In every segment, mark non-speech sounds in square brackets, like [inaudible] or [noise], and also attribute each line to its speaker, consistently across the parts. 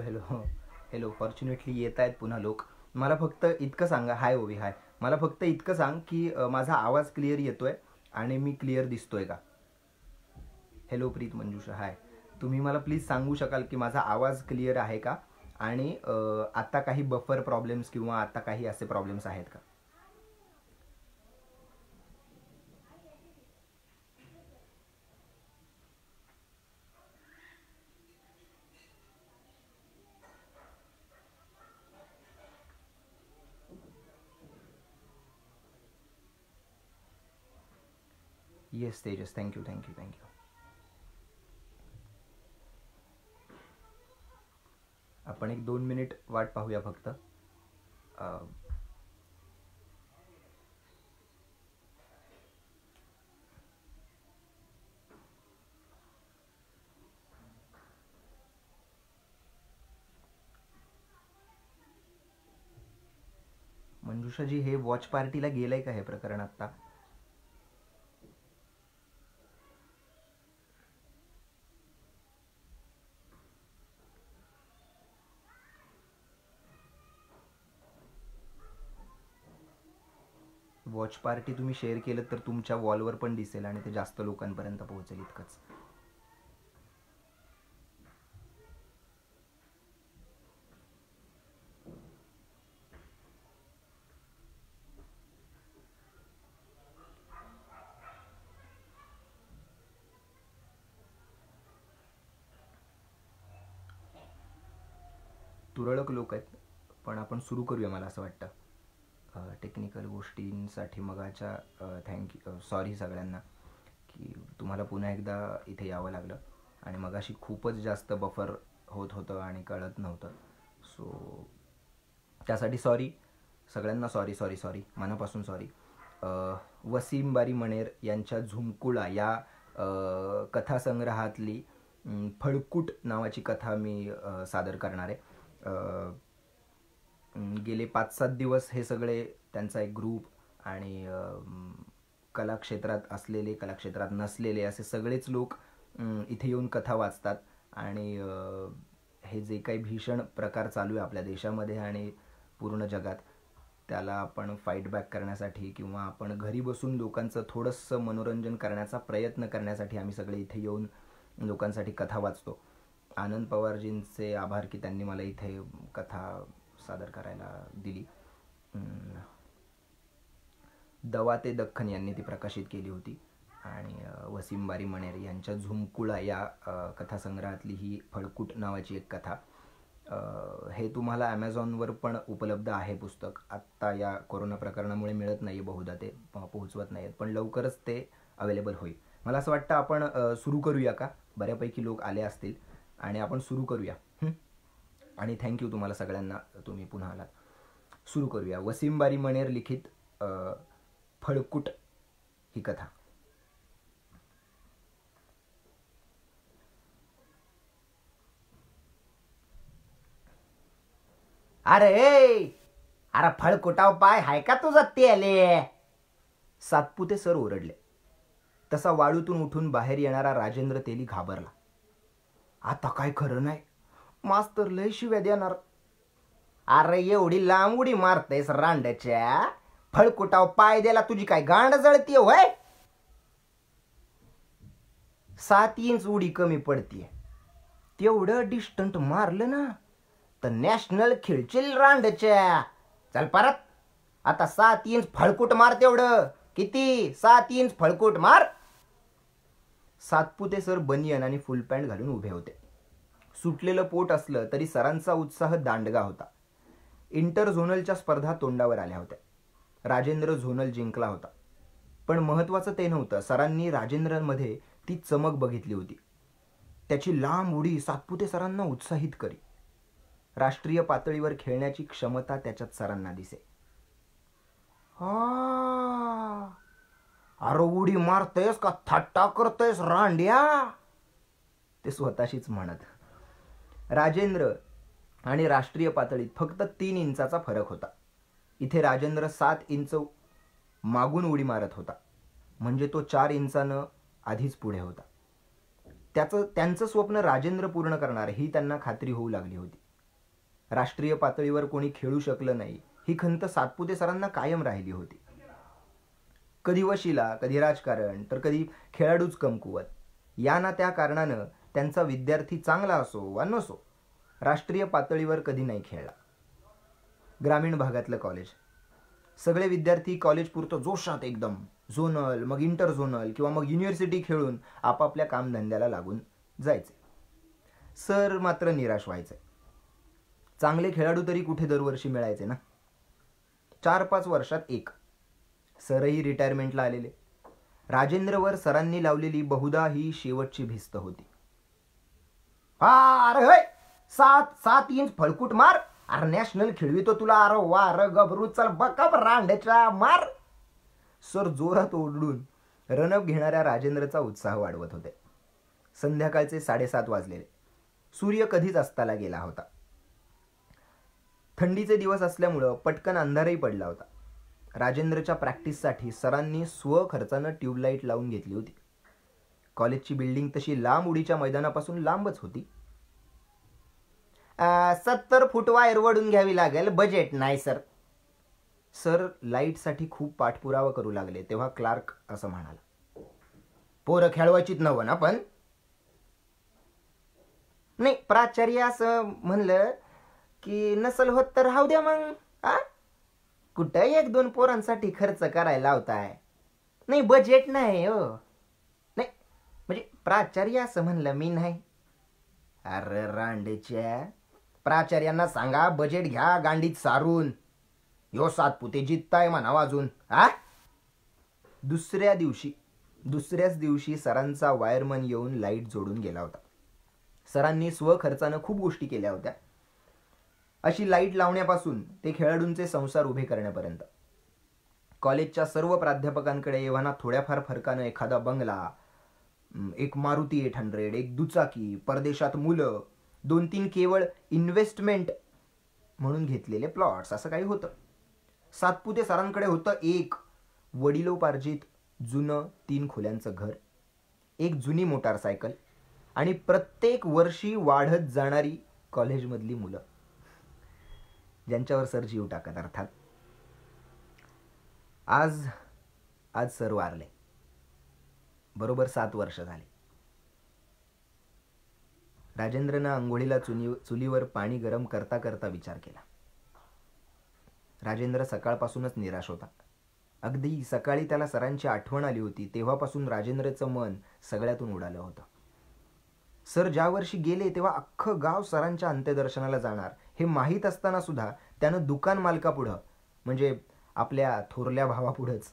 Speaker 1: hello hello hello fortunately येत आहेत पुन्हा लोक मला फक्त इतकं सांगा हाय ओवी हाय मला फक्त इतकं सांग की माझा आवाज क्लिअर येतोय आणि मी क्लिअर दिसतोय का हॅलो प्रीत मंजुषा हाय तुम्ही मला प्लीज सांगू शकाल की माझा आवाज क्लिअर आहे का आणि आत्ता काही बफर प्रॉब्लेम्स किंवा आत्ता काही असे प्रॉब्लेम्स आहेत का yes Tejas thank you thank you thank you आपण एक दोन मिनिट वाट पाहूया फक्त मंजुषाजी हे वॉच पार्टीला गेलंय का हे प्रकरण आता वॉच पार्टी तुम्ही शेअर केलं तर तुमच्या वॉलवर पण दिसेल आणि ते जास्त लोकांपर्यंत पोहोचेल इतकंच तुरळक लोक आहेत पण आपण सुरू करूया मला असं वाटतं टेक्निकल गोष्टींसाठी मगाच्या थँक्यू सॉरी सगळ्यांना की तुम्हाला पुन्हा एकदा इथे यावं लागलं आणि मगाशी खूपच जास्त बफर होत होतं आणि कळत नव्हतं सो त्यासाठी सॉरी सगळ्यांना सॉरी सॉरी सॉरी मनापासून सॉरी वसीम बारी मणेर यांच्या झुमकुळा या कथासंग्रहातली फळकूट नावाची कथा मी सादर करणार आहे गेले पाच सात दिवस हे सगळे त्यांचा एक ग्रुप आणि कलाक्षेत्रात असलेले कलाक्षेत्रात नसलेले असे सगळेच लोक इथे येऊन कथा वाचतात आणि हे जे काही भीषण प्रकार चालू आहे आपल्या देशामध्ये आणि पूर्ण जगात त्याला आपण फाईट बॅक करण्यासाठी किंवा आपण घरी बसून लोकांचं थोडंसं मनोरंजन करण्याचा प्रयत्न करण्यासाठी आम्ही सगळे इथे येऊन लोकांसाठी कथा वाचतो आनंद पवारजींचे आभार की त्यांनी मला इथे कथा सादर करायला दिली दवा ते दख्खन यांनी ती प्रकाशित केली होती आणि वसीम बारी मणेर यांच्या झुमकुळा या कथासंग्रहातली ही फळकूट नावाची एक कथा हे तुम्हाला ॲमेझॉनवर पण उपलब्ध आहे पुस्तक आत्ता या कोरोना प्रकरणामुळे मिळत नाही बहुधा ते पोहोचवत नाही आहेत पण लवकरच ते अवेलेबल होईल मला असं वाटतं आपण सुरू करूया का बऱ्यापैकी लोक आले असतील आणि आपण सुरू करूया आणि थँक्यू तुम्हाला सगळ्यांना तुम्ही पुन्हा आलात सुरू करूया वसिमबारी मणेर लिखित फळकुट ही कथा अरे अरे फळकुटाव पाय हाय का तुझा ते आले सातपुते सर ओरडले तसा वाळूतून उठून बाहेर येणारा राजेंद्र तेली घाबरला आता काय खरं नाही मास्तर लय शिव्या देणार अरे एवढी लांब उडी मारतेस रांडच्या फळकुटाव पाय द्यायला तुझी काय गांड जळतीय होय सात इंच उडी कमी पडतीये तेवढं डिस्टंट मारलं ना तर नॅशनल खेळचील रांडच्या चल परत आता सात इंच फळकूट मार तेवढं किती सात इंच फळकूट मार सातपुते सर बनियन आणि फुल पॅन्ट घालून उभे होते सुटलेलं पोट असलं तरी सरांचा उत्साह दांडगा होता इंटर झोनलच्या स्पर्धा तोंडावर आल्या होत्या राजेंद्र झोनल जिंकला होता पण महत्वाचं ते नव्हतं सरांनी राजेंद्रमध्ये ती चमक बघितली होती त्याची लांब उडी सातपुते सरांना उत्साहित करी राष्ट्रीय पातळीवर खेळण्याची क्षमता त्याच्यात सरांना दिसे आरो उडी मारतयस का थट्टा करतयस रांड्या ते स्वतःशीच म्हणत राजेंद्र आणि राष्ट्रीय पातळीत फक्त तीन इंचाचा फरक होता इथे राजेंद्र सात इंच मागून उडी मारत होता म्हणजे तो चार इंचानं आधीच पुढे होता त्याचं त्यांचं स्वप्न राजेंद्र पूर्ण करणार ही त्यांना खात्री होऊ लागली होती राष्ट्रीय पातळीवर कोणी खेळू शकलं नाही ही खंत सातपुते सरांना कायम राहिली होती कधी वशिला कधी राजकारण तर कधी खेळाडूच कमकुवत या ना त्या कारणानं त्यांचा विद्यार्थी चांगला असो वा नसो राष्ट्रीय पातळीवर कधी नाही खेळला ग्रामीण भागातलं कॉलेज सगळे विद्यार्थी कॉलेज पुरतं जोशात एकदम झोनल मग इंटर झोनल किंवा मग युनिव्हर्सिटी खेळून आपापल्या कामधंद्याला लागून जायचे सर मात्र निराश व्हायचे चांगले खेळाडू तरी कुठे दरवर्षी मिळायचे ना चार पाच वर्षात एक सरही रिटायरमेंटला आलेले राजेंद्रवर सरांनी लावलेली बहुधा ही शेवटची भिस्त होती हा अरे सात सात इंच फळकूट मार अरे नॅशनल तो तुला अरे वा अरे गबरू चल बकप रांडच्या मार सर जोरात ओरडून रनअप घेणाऱ्या राजेंद्रचा उत्साह वाढवत होते संध्याकाळचे साडेसात वाजलेले सूर्य कधीच अस्ताला गेला होता थंडीचे दिवस असल्यामुळं पटकन अंधारही पडला होता राजेंद्रच्या प्रॅक्टिससाठी सरांनी स्वखर्चानं ट्यूबलाईट लावून घेतली होती कॉलेजची बिल्डिंग तशी लांब उडीच्या मैदानापासून लांबच होती सत्तर फूट वायर वडून घ्यावी लागेल बजेट नाही सर सर साठी खूप पाठपुरावा करू लागले तेव्हा क्लार्क असं म्हणाला पोरं खेळवायचीत नवं ना पण नाही प्राचार्य असं म्हणलं की नसल होत तर राहू द्या मग आ कुठं एक दोन पोरांसाठी खर्च करायला लावताय नाही बजेट नाही हो म्हणजे प्राचार्य असं म्हणलं मी नाही अरे रांडेच्या प्राचार्यांना सांगा बजेट घ्या गांडीत सारून यो सातपुते जितताय म्हणा अजून आ दुसऱ्या दिवशी दुसऱ्याच दिवशी सरांचा वायरमन येऊन लाईट जोडून गेला होता सरांनी स्वखर्चानं खूप गोष्टी केल्या होत्या अशी लाईट लावण्यापासून ते खेळाडूंचे संसार उभे करण्यापर्यंत कॉलेजच्या सर्व प्राध्यापकांकडे येवाना थोड्याफार फरकानं एखादा बंगला एक मारुती एट हंड्रेड एक दुचाकी परदेशात मुलं दोन तीन केवळ इन्व्हेस्टमेंट म्हणून घेतलेले प्लॉट्स असं काही होतं सातपुते सरांकडे होतं एक वडिलोपार्जित जुनं तीन खोल्यांचं घर एक जुनी मोटारसायकल आणि प्रत्येक वर्षी वाढत जाणारी कॉलेजमधली मुलं ज्यांच्यावर सर जीव टाकत अर्थात आज आज सर वारले बरोबर सात वर्ष झाली राजेंद्रनं आंघोळीला चुनी चुलीवर पाणी गरम करता करता विचार केला राजेंद्र सकाळपासूनच निराश होता अगदी सकाळी त्याला सरांची आठवण आली होती तेव्हापासून राजेंद्रचं मन सगळ्यातून उडालं होतं सर ज्या वर्षी गेले तेव्हा अख्खं गाव सरांच्या अंत्यदर्शनाला जाणार हे माहीत असताना सुद्धा त्यानं दुकान मालकापुढं म्हणजे आपल्या थोरल्या भावापुढंच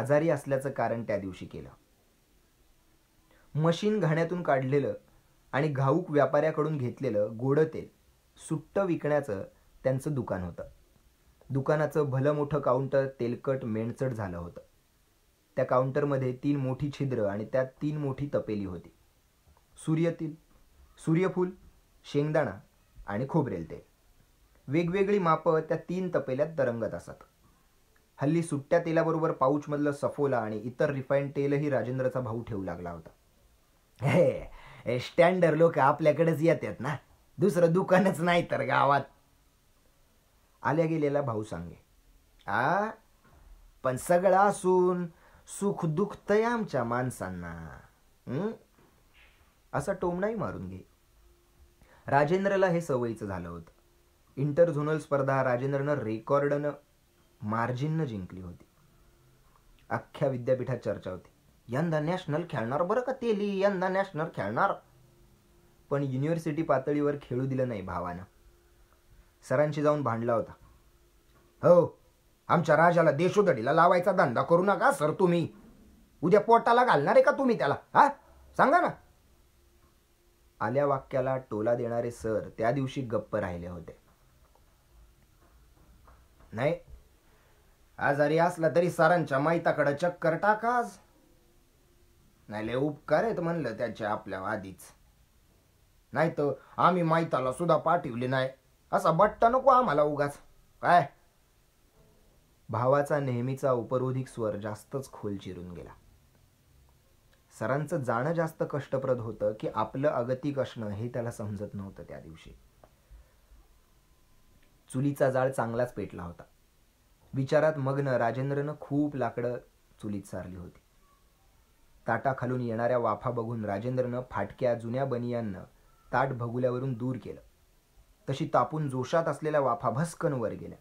Speaker 1: आजारी असल्याचं कारण त्या दिवशी केलं मशीन घाण्यातून काढलेलं आणि घाऊक व्यापाऱ्याकडून घेतलेलं गोडं तेल सुट्टं विकण्याचं त्यांचं दुकान होतं दुकानाचं भलं मोठं काउंटर तेलकट मेणचट झालं होतं त्या काउंटरमध्ये तीन मोठी छिद्र आणि त्यात तीन मोठी तपेली होती सूर्यतील सूर्यफूल शेंगदाणा आणि खोबरेल तेल वेगवेगळी मापं त्या तीन तपेल्यात तरंगत असत हल्ली सुट्ट्या तेलाबरोबर पाऊचमधलं सफोला आणि इतर रिफाईंड तेलही राजेंद्रचा भाऊ ठेवू लागला होता हे स्टँडर लोक आपल्याकडेच येतात ना दुसरं दुकानच नाही तर गावात आल्या गेलेला भाऊ सांगे आ पण सगळं असून सुख तय आमच्या माणसांना असा टोमणाही मारून घे राजेंद्रला हे सवयीचं झालं होतं इंटर झोनल स्पर्धा राजेंद्रनं रेकॉर्डनं मार्जिननं जिंकली होती अख्ख्या विद्यापीठात चर्चा होती यंदा नॅशनल खेळणार बरं का तेली यंदा नॅशनल खेळणार पण युनिव्हर्सिटी पातळीवर खेळू दिलं नाही भावानं सरांशी जाऊन भांडला होता हो आमच्या राजाला देशोदडीला लावायचा धंदा करू नका सर तुम्ही उद्या पोटाला घालणार आहे का तुम्ही त्याला हा सांगा ना आल्या वाक्याला टोला देणारे सर त्या दिवशी गप्प राहिले होते नाही आजारी असला तरी सरांच्या माहिताकडं चक्कर टाका नाही लय उपकार आहेत म्हणलं त्याच्या आपल्या आधीच नाही तर आम्ही माहिताला सुद्धा पाठिवले नाही असा बट्टा नको आम्हाला उगाच काय भावाचा नेहमीचा उपरोधिक स्वर जास्तच खोल चिरून गेला सरांचं जाणं जास्त कष्टप्रद होतं की आपलं अगतिक असणं हे त्याला समजत नव्हतं त्या दिवशी चुलीचा जाळ चांगलाच पेटला होता विचारात मग्न राजेंद्रनं खूप लाकडं चुलीत सारली होती ताटाखालून येणाऱ्या वाफा बघून राजेंद्रनं फाटक्या जुन्या बनियांना ताट भगुल्यावरून दूर केलं तशी तापून जोशात असलेल्या वाफा भस्कनवर गेल्या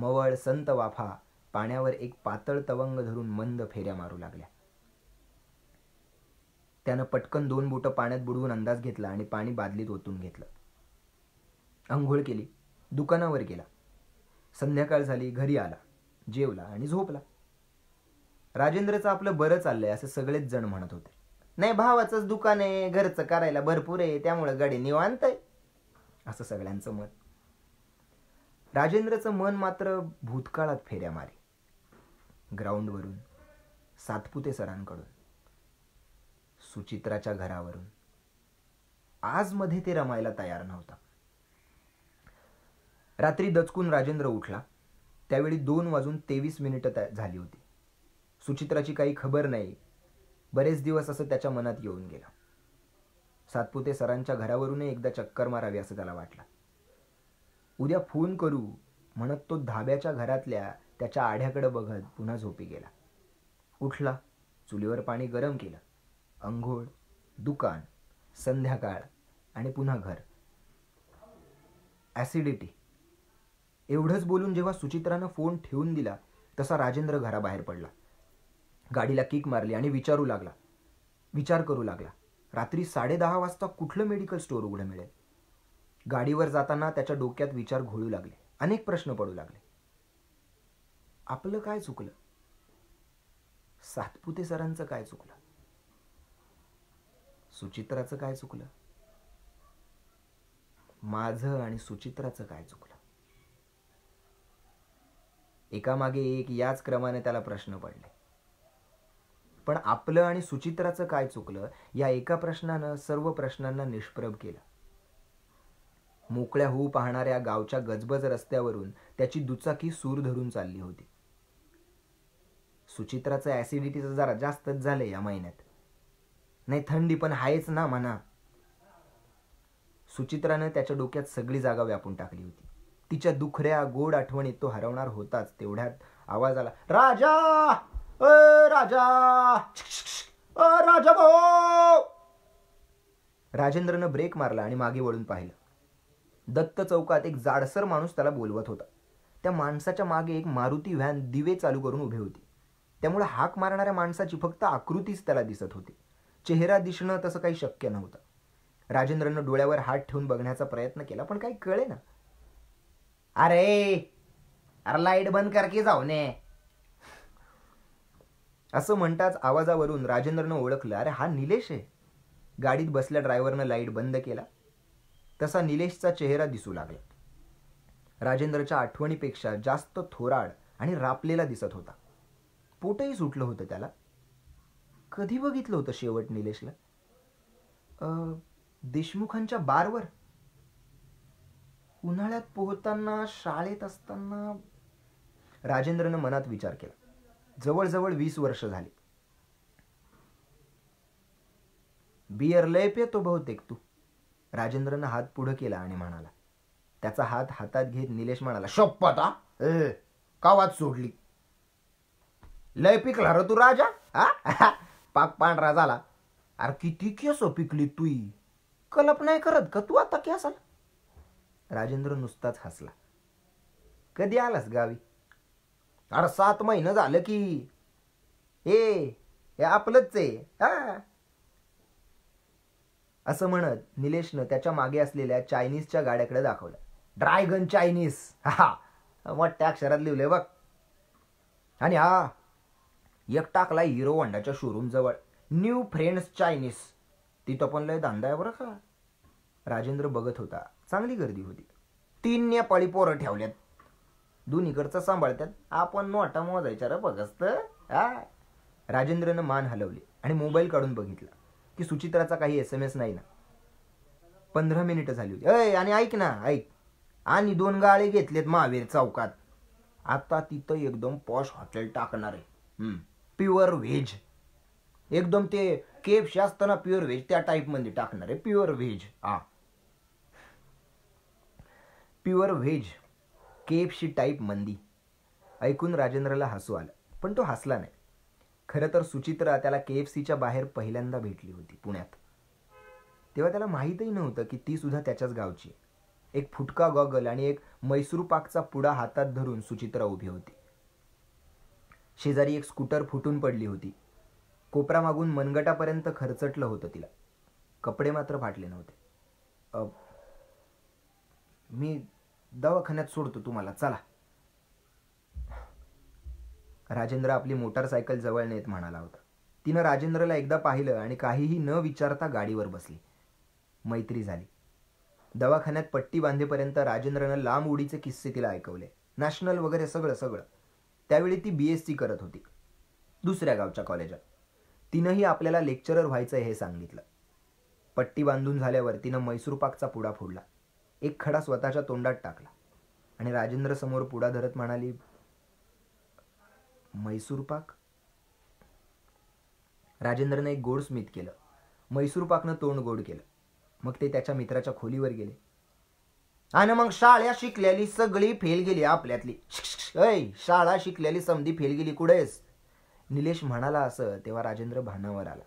Speaker 1: मवळ संत वाफा पाण्यावर एक पातळ तवंग धरून मंद फेऱ्या मारू लागल्या त्यानं पटकन दोन बोटं पाण्यात बुडवून अंदाज घेतला आणि पाणी बादलीत ओतून घेतलं अंघोळ केली दुकानावर गेला संध्याकाळ झाली घरी आला जेवला आणि झोपला राजेंद्रचं आपलं बरं चाललंय असं सगळेच जण म्हणत होते नाही भावाचंच दुकान आहे घरचं करायला भरपूर आहे त्यामुळे गाडी निवांत आहे असं सगळ्यांचं मत राजेंद्रचं मन मात्र भूतकाळात फेऱ्या मारे ग्राउंडवरून सातपुते सरांकडून सुचित्राच्या घरावरून आजमध्ये ते रमायला तयार नव्हता रात्री दचकून राजेंद्र उठला त्यावेळी दोन वाजून तेवीस मिनिटं झाली होती सुचित्राची काही खबर नाही बरेच दिवस असं त्याच्या मनात येऊन गेलं सातपुते सरांच्या घरावरून एकदा चक्कर मारावी असं त्याला वाटलं उद्या फोन करू म्हणत तो धाब्याच्या घरातल्या त्याच्या आढ्याकडे बघत पुन्हा झोपी गेला उठला चुलीवर पाणी गरम केलं अंघोळ दुकान संध्याकाळ आणि पुन्हा घर ॲसिडिटी एवढंच बोलून जेव्हा सुचित्रानं फोन ठेवून दिला तसा राजेंद्र घराबाहेर पडला गाडीला किक मारली आणि विचारू लागला विचार करू लागला रात्री दहा वाजता कुठलं मेडिकल स्टोअर उघडं मिळेल गाडीवर जाताना त्याच्या डोक्यात विचार घोळू लागले अनेक प्रश्न पडू लागले आपलं काय चुकलं सातपुते सरांचं काय चुकलं सुचित्राचं काय चुकलं माझं आणि सुचित्राचं काय चुकलं एकामागे एक याच क्रमाने त्याला प्रश्न पडले पण आपलं आणि सुचित्राचं काय चुकलं या एका प्रश्नानं सर्व प्रश्नांना निष्प्रभ केलं मोकळ्या होऊ पाहणाऱ्या गावच्या गजबज रस्त्यावरून त्याची दुचाकी सूर धरून चालली होती सुचित्राचं ऍसिडिटीचं जरा जास्तच झालं या महिन्यात नाही थंडी पण आहेच ना म्हणा सुचित्रानं त्याच्या डोक्यात सगळी जागा व्यापून टाकली होती तिच्या दुखऱ्या गोड आठवणीत तो हरवणार होताच तेवढ्यात आवाज आला राजा अ राजा अ राजा भाऊ राजेंद्रनं ब्रेक मारला आणि मागे वळून पाहिलं दत्त चौकात एक जाडसर माणूस त्याला बोलवत होता त्या माणसाच्या मागे एक मारुती व्हॅन दिवे चालू करून उभी होती त्यामुळे हाक मारणाऱ्या माणसाची फक्त आकृतीच त्याला दिसत होती चेहरा दिसणं तसं काही शक्य नव्हतं राजेंद्रनं डोळ्यावर हात ठेवून बघण्याचा प्रयत्न केला पण काही कळे ना अरे अरे लाईट बंद करके जाऊ ने असं म्हणताच आवाजावरून राजेंद्रनं ओळखलं अरे हा निलेश आहे गाडीत बसल्या ड्रायव्हरनं लाईट बंद केला तसा निलेशचा चेहरा दिसू लागला राजेंद्रच्या आठवणीपेक्षा जास्त थोराड आणि रापलेला दिसत होता पोटही सुटलं होतं त्याला कधी बघितलं होतं शेवट निलेशला देशमुखांच्या बारवर उन्हाळ्यात पोहताना शाळेत असताना राजेंद्रनं मनात विचार केला जवळजवळ वीस वर्ष झाली बियर लय पे तो बहुतेक तू राजेंद्रनं हात पुढं केला आणि म्हणाला त्याचा हात हातात घेत निलेश म्हणाला शप्पता का वाद सोडली लय पिकला र तू राजा [laughs] पाक पांढरा झाला अरे किती केस पिकली तू कलप नाही करत का तू आता केस आला राजेंद्र नुसताच हसला कधी आलास गावी अरे सात महिनं झालं की ए हे आपलंच आहे हा असं म्हणत निलेशनं त्याच्या मागे असलेल्या चायनीजच्या गाड्याकडे दाखवलं ड्रायगन चायनीज हा मोठ्या अक्षरात लिहिले बघ आणि हा एक टाकला हिरो होंडाच्या शोरूम जवळ न्यू फ्रेंड्स चायनीज तिथं पण लय धंदा आहे बरं का राजेंद्र बघत होता चांगली गर्दी होती तीन पाळी पोरं ठेवल्यात दोन्हीकडचा सांभाळतात आपण नोटा मोजायच्या रे राजेंद्रनं मान हलवली आणि मोबाईल काढून बघितला की सुचित्राचा काही एस एम एस नाही ना पंधरा मिनिटं झाली होती अय आणि ऐक ना ऐक आणि दोन गाळे घेतलेत महावीर चौकात आता तिथं एकदम पॉश हॉटेल टाकणार आहे प्युअर व्हेज एकदम ते केपशी असताना प्युअर व्हेज त्या टाईपमध्ये टाकणार आहे प्युअर व्हेज हा प्युअर व्हेज के केपशी टाईप मंदी ऐकून राजेंद्रला हसू आलं पण तो हसला नाही खरं तर सुचित्रा त्याला के एफ सीच्या बाहेर पहिल्यांदा भेटली होती पुण्यात तेव्हा त्याला माहीतही नव्हतं की ती सुद्धा त्याच्याच गावची एक फुटका गॉगल आणि एक मैसूर पाकचा पुडा हातात धरून सुचित्रा उभी होती शेजारी एक स्कूटर फुटून पडली होती कोपरा मागून मनगटापर्यंत खरचटलं होतं तिला कपडे मात्र फाटले नव्हते मी दवाखान्यात सोडतो तुम्हाला चला राजेंद्र आपली मोटारसायकल जवळ नेत म्हणाला होता तिनं राजेंद्रला एकदा पाहिलं आणि काहीही न विचारता गाडीवर बसली मैत्री झाली दवाखान्यात पट्टी बांधेपर्यंत राजेंद्रनं लांब उडीचे किस्से तिला ऐकवले नॅशनल वगैरे सगळं सगळं त्यावेळी ती बी एस सी करत होती दुसऱ्या गावच्या कॉलेजात तिनंही आपल्याला लेक्चरर व्हायचं हे सांगितलं पट्टी बांधून झाल्यावर तिनं मैसूर पाकचा पुडा फोडला एक खडा स्वतःच्या तोंडात टाकला आणि राजेंद्र समोर पुढा धरत म्हणाली मैसूर पाक राजेंद्रने एक गोड स्मित केलं मैसूर तोंड गोड केलं मग ते त्याच्या मित्राच्या खोलीवर गेले आणि मग शाळा शिकलेली सगळी फेल गेली आपल्यातली ऐ शाळा शिकलेली समधी फेल गेली कुठेच निलेश म्हणाला असं तेव्हा राजेंद्र भानावर आला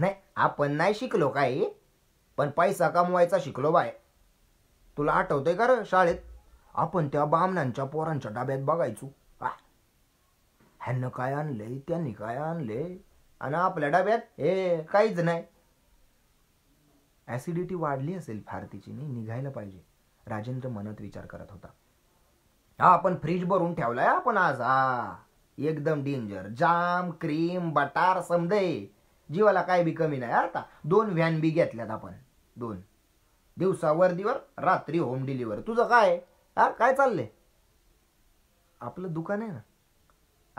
Speaker 1: नाही आपण नाही शिकलो काय पण पैसा कमवायचा शिकलो बाय तुला आठवतंय का शाळेत आपण त्या बामणांच्या पोरांच्या डाब्यात बघायचो ह्यांना ह्यानं काय आणलंय त्यांनी काय आणलंय आणि आपल्या डाब्यात हे काहीच नाही ऍसिडिटी वाढली असेल फार तिची नाही निघायला पाहिजे राजेंद्र मनात विचार करत होता हा आपण फ्रीज भरून ठेवलाय आपण आज हा एकदम डेंजर जाम क्रीम बटार समजे जीवाला काय बी कमी नाही आता दोन व्हॅन बी घेतल्यात आपण दोन दिवसावर दिवर रात्री होम डिलिव्हरी तुझं काय हा काय चाललंय आपलं दुकान आहे ना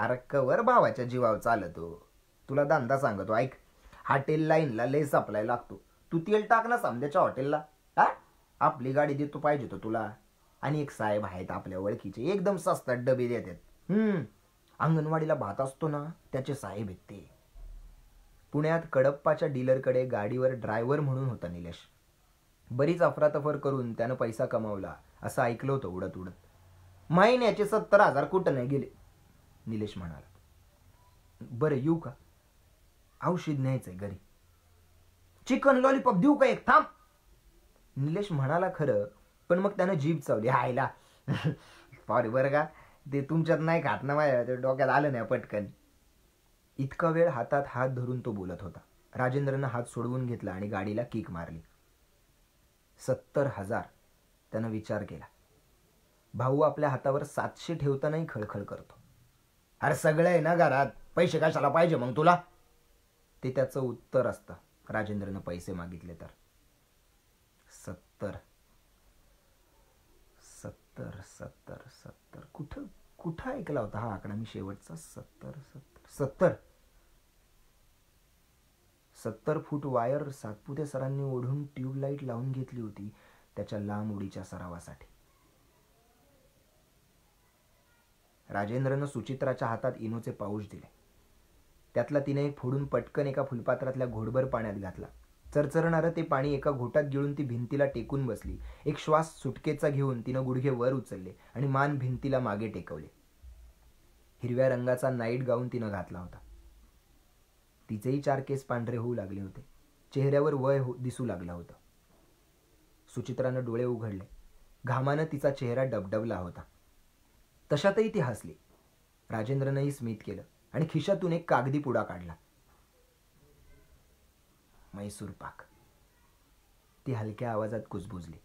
Speaker 1: अरे कवर भावाच्या जीवावर चालतो तुला दांदा सांगतो ऐक हॉटेल लाईनला लय सप्लाय लागतो तू तेल टाक ना समद्याच्या हॉटेलला हा आपली गाडी देतो पाहिजे तो तुला आणि एक साहेब आहेत आपल्या ओळखीचे एकदम सस्तात डबे देतात हम्म अंगणवाडीला भात असतो ना त्याचे साहेब आहेत ते पुण्यात कडप्पाच्या डीलरकडे गाडीवर ड्रायव्हर म्हणून होता निलेश बरीच अफरातफर करून त्यानं पैसा कमावला असं ऐकलं होतं उडत उडत महिन्याचे सत्तर हजार कुठं नाही गेले निलेश म्हणाला बरं येऊ का औषध आहे घरी चिकन लॉलीपॉप देऊ का एक थांब निलेश म्हणाला खरं पण मग त्यानं जीप चावली हायला सॉरी बरं का ते तुमच्यात नाही खात ना माझ्या डोक्यात आलं नाही पटकन इतका वेळ हातात हात धरून तो बोलत होता राजेंद्रनं हात सोडवून घेतला आणि गाडीला किक मारली सत्तर हजार त्यानं विचार केला भाऊ आपल्या हातावर सातशे ठेवतानाही खळखळ करतो अरे सगळं आहे ना घरात पैसे कशाला पाहिजे मग तुला ते त्याचं उत्तर असतं राजेंद्रनं पैसे मागितले तर सत्तर सत्तर सत्तर सत्तर कुठं कुठं ऐकला होता हा आकडा मी शेवटचा सत्तर सत्तर सत्तर सत्तर फूट वायर सातपुते सरांनी ओढून ट्यूबलाईट लावून घेतली होती त्याच्या लांब उडीच्या सरावासाठी राजेंद्रनं सुचित्राच्या हातात इनोचे पाऊस दिले त्यातला तिने एक फोडून पटकन एका फुलपात्रातल्या घोडभर पाण्यात घातला चरचरणारं ते पाणी एका घोटात गिळून ती भिंतीला टेकून बसली एक श्वास सुटकेचा घेऊन तिनं गुडघे वर उचलले आणि मान भिंतीला मागे टेकवले हिरव्या रंगाचा नाईट गाऊन तिनं घातला होता तिचेही चार केस पांढरे होऊ लागले होते चेहऱ्यावर वय हो दिसू लागला होता सुचित्रानं डोळे उघडले घामानं तिचा चेहरा डबडबला होता तशातही ती हसली राजेंद्रनंही स्मित केलं आणि खिशातून एक कागदी पुडा काढला मैसूर पाक ती हलक्या आवाजात कुजबुजली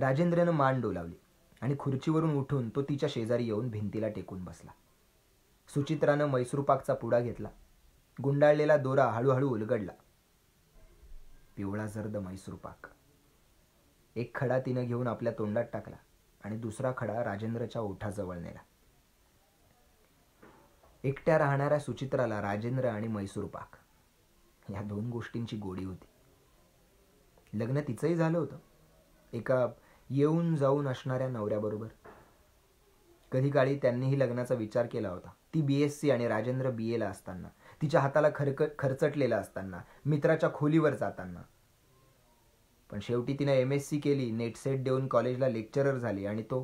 Speaker 1: राजेंद्रनं मान डोलावली आणि खुर्चीवरून उठून तो तिच्या शेजारी येऊन भिंतीला टेकून बसला सुचित्रानं मैसूर पाकचा पुडा घेतला गुंडाळलेला दोरा हळूहळू उलगडला पिवळा जर्द मैसूर पाक एक खडा तिनं घेऊन आपल्या तोंडात टाकला आणि दुसरा खडा राजेंद्रच्या ओठाजवळ नेला एकट्या राहणाऱ्या सुचित्राला राजेंद्र आणि मैसूर पाक या दोन गोष्टींची गोडी होती लग्न तिचंही झालं होतं एका येऊन जाऊन असणाऱ्या नवऱ्याबरोबर कधी काळी त्यांनीही लग्नाचा विचार केला होता ती बी एस सी आणि राजेंद्र बी एला असताना तिच्या हाताला खरक खरचटलेला असताना मित्राच्या खोलीवर जाताना पण शेवटी तिनं एम एस सी केली नेटसेट देऊन कॉलेजला लेक्चरर झाली आणि तो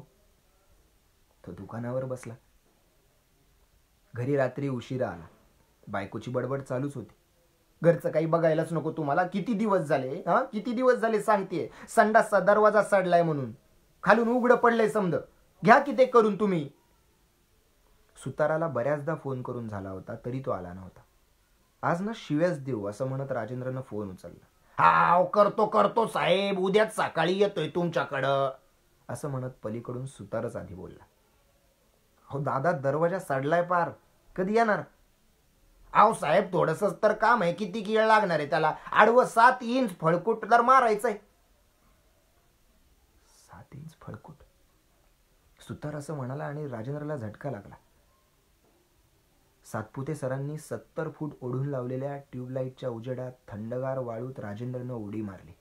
Speaker 1: तो दुकानावर बसला घरी रात्री उशिरा आला बायकोची बडबड चालूच होती घरचं काही बघायलाच नको तुम्हाला किती दिवस झाले हा किती दिवस झाले सांगते संडासचा दरवाजा सडलाय म्हणून खालून उघडं पडलंय समज घ्या की ते करून तुम्ही सुताराला बऱ्याचदा फोन करून झाला होता तरी तो आला नव्हता आज ना शिव्याच देऊ असं म्हणत राजेंद्रनं फोन उचलला हाव करतो करतो साहेब उद्याच सकाळी येतोय तुमच्याकडं असं म्हणत पलीकडून सुतारच आधी बोलला हो दादा दरवाजा सडलाय पार कधी येणार आहो साहेब थोडसंच तर काम आहे किती किळ लागणार आहे त्याला आडव सात इंच फळकूट तर मारायचंय सात इंच फळकूट सुतार असं म्हणाला आणि राजेंद्रला झटका लागला सातपुते सरांनी सत्तर फूट ओढून लावलेल्या ट्यूबलाईटच्या उजेडात थंडगार वाळूत राजेंद्रनं उडी मारली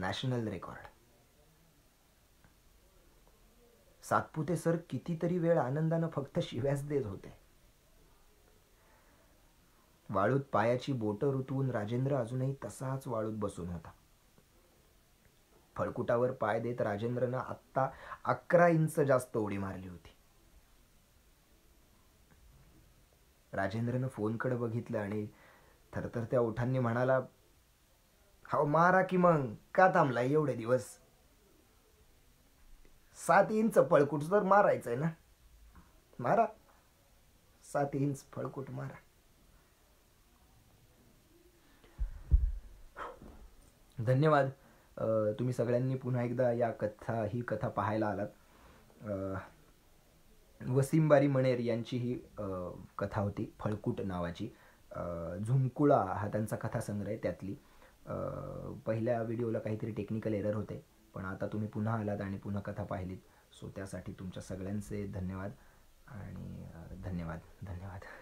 Speaker 1: नॅशनल रेकॉर्ड सातपुते सर कितीतरी वेळ आनंदानं फक्त शिव्यास देत होते वाळूत पायाची बोटं रुतवून राजेंद्र अजूनही तसाच वाळूत बसून होता फळकुटावर पाय देत राजेंद्रनं आत्ता अकरा इंच जास्त उडी मारली होती राजेंद्रनं फोनकडे बघितलं आणि थरथर त्या ओठांनी म्हणाला हाव मारा की मग का थांबला एवढे दिवस सात इंच फळकूट तर मारायचं ना मारा सात इंच फळकूट मारा धन्यवाद तुम्ही सगळ्यांनी पुन्हा एकदा या कथा ही कथा पाहायला आलात वसीम बारी मणेर यांची ही कथा होती फळकूट नावाची झुमकुळा हा त्यांचा कथासंग्रह आहे त्यातली पहिल्या व्हिडिओला काहीतरी टेक्निकल एरर होते पण आता तुम्ही पुन्हा आलात आणि पुन्हा कथा पाहिलीत सो त्यासाठी तुमच्या सगळ्यांचे धन्यवाद आणि धन्यवाद धन्यवाद